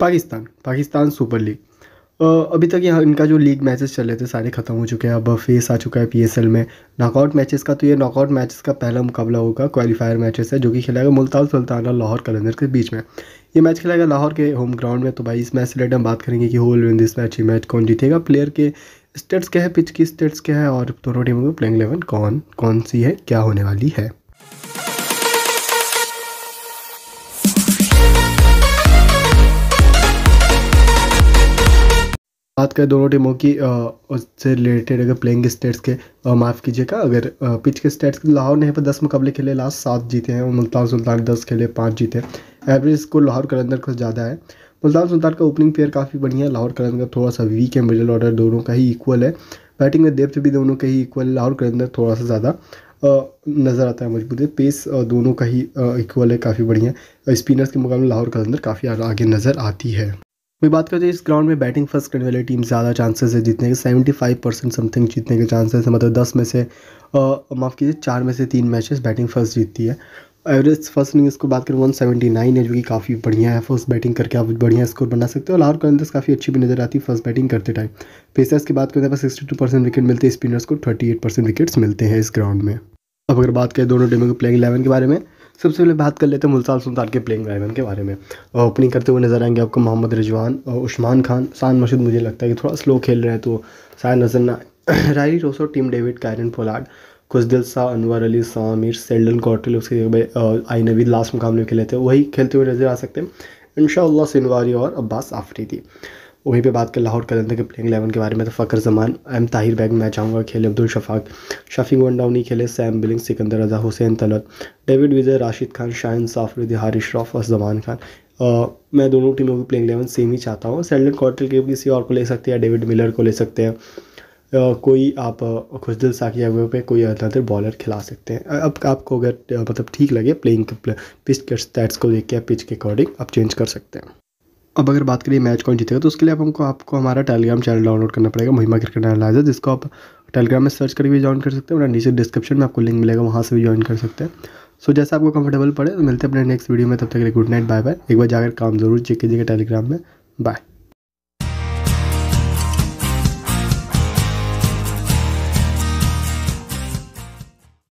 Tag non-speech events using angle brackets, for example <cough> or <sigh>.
Pakistan Pakistan super league अभी तक यहाँ इनका जो लीग मैचेस चल रहे थे सारे ख़त्म हो चुके हैं अब फेस आ चुका है पीएसएल में नॉकआउट मैचेस का तो ये नॉकआउट मैचेस का पहला मुकाबला होगा क्वालिफायर मैचेस है जो कि खेला गया मुल्तान सुल्तान और लाहौर कलंदर के बीच में ये मैच खेला गया लाहौर के होम ग्राउंड में तो भाई इस मैच से रिलेटेड हम बात करेंगे कि होल विन दिस मैच ये मैच कौन जीतेगा प्लेयर के स्टेट्स क्या है पिच की स्टेट्स क्या है और दोनों टीमों में प्लेइंग इलेवन कौन कौन सी है क्या होने वाली है बात करें दोनों टीमों की उससे रिलेटेड अगर प्लेइंग स्टेट्स के माफ़ कीजिएगा अगर पिच के स्टेट्स के लाहौर ने यहाँ पर दस मुकाबले खेले लास्ट सात जीते हैं और मुल्तान सुल्तान दस खेले पाँच जीते एवरेज स्कोर लाहौर कलंदर का ज़्यादा है मुल्तान सुल्तान का ओपनिंग पेयर काफ़ी बढ़िया है लाहौर कलंदर थोड़ा सा वीक है मिडिल ऑर्डर दोनों का ही इक्वल है बैटिंग में डेप्थ भी दोनों का ही इक्वल है लाहौर कलंदर थोड़ा सा ज़्यादा नज़र आता है मुझे पेस दोनों का ही इक्वल है काफ़ी बढ़िया स्पिनर्स के मुकाबले लाहौर कलंदर काफ़ी आगे नज़र आती है वही बात करते हैं इस ग्राउंड में बैटिंग फर्स्ट करने वाली टीम ज़्यादा चांसेस है जीतने के सेवेंटी फाइव परसेंट समथिंग जीतने के चांसेस है मतलब दस में से माफ़ कीजिए चार में से तीन मैचेस बैटिंग फर्स्ट जीतती है एवरेज फर्स्ट इनिंग को बात करें वन सेवेंटी नाइन है जो कि काफ़ी बढ़िया है फर्स्ट बैटिंग करके आप बढ़िया स्कोर बना सकते हो लाहौर कलंदर्स काफ़ी अच्छी भी नजर आती है फर्स्ट बैटिंग करते टाइम पेसर्स की बात करें तो सिक्सटी टू परसेंट विकेट मिलते हैं स्पिनर्स को थर्टी एट परसेंट विकेट्स मिलते हैं इस ग्राउंड में अब अगर बात करें दोनों टीमों के प्लेइंग इलेवन के बारे में सबसे पहले बात कर लेते हैं मुल्तान सुल्तान के प्लेइंग एलेवन के बारे में ओपनिंग करते हुए नज़र आएंगे आपको मोहम्मद रिजवान और उस्मान खान शान मशीद मुझे लगता है कि थोड़ा स्लो खेल रहे हैं तो शायद नजर ना <coughs> Rilee Rossouw Tim David Kieron Pollard Khushdil Shah Anwar Ali Shah Sheldon Cottrell उसके जगह आई नवीद लास्ट मुकाबले खेले थे वही खेलते हुए नज़र आ सकते हैं इन सिनवारी और अब्बास आफरीदी वहीं पे बात कर लाहौर कलंदर के प्लेइंग एलेवन के बारे में तो फ़कर जमान एम ताहिर बैग मैं चाहूँगा खेले अब्दुल शफाक शफी डाउन ही खेले Sam Billings Sikandar Raza Hussain Talat David Wiese Rashid Khan Shaheen साफरुद्दी श्रॉफ और जमान खान मैं दोनों टीमों की प्लेइंग एलेवन सेम ही चाहता हूँ सेल्डन कॉटल के किसी और को ले सकते हैं डेविड मिलर को ले सकते हैं कोई आप खुशदिल साकिया वे पे कोई अदर बॉलर खिला सकते हैं अब आपको अगर मतलब ठीक लगे प्लेइंग पिच के स्टैट्स को देख के पिच के अकॉर्डिंग आप चेंज कर सकते हैं अब अगर बात करिए मैच कौन जीतेगा तो उसके लिए अब हमको आपको हमारा टेलीग्राम चैनल डाउनलोड करना पड़ेगा महिमा क्रिकेट एनालाइजर जिसको आप टेलीग्राम में सर्च करके भी ज्वाइन कर सकते हैं और नीचे डिस्क्रिप्शन में आपको लिंक मिलेगा वहाँ से भी ज्वाइन कर सकते हैं सो जैसे आपको कंफर्टेबल पड़े तो मिलते हैं अपने नेक्स्ट वीडियो में तब तक के लिए गुड नाइट बाय बाय एक बार जाकर काम जरूर चेक कीजिएगा टेलीग्राम में बाय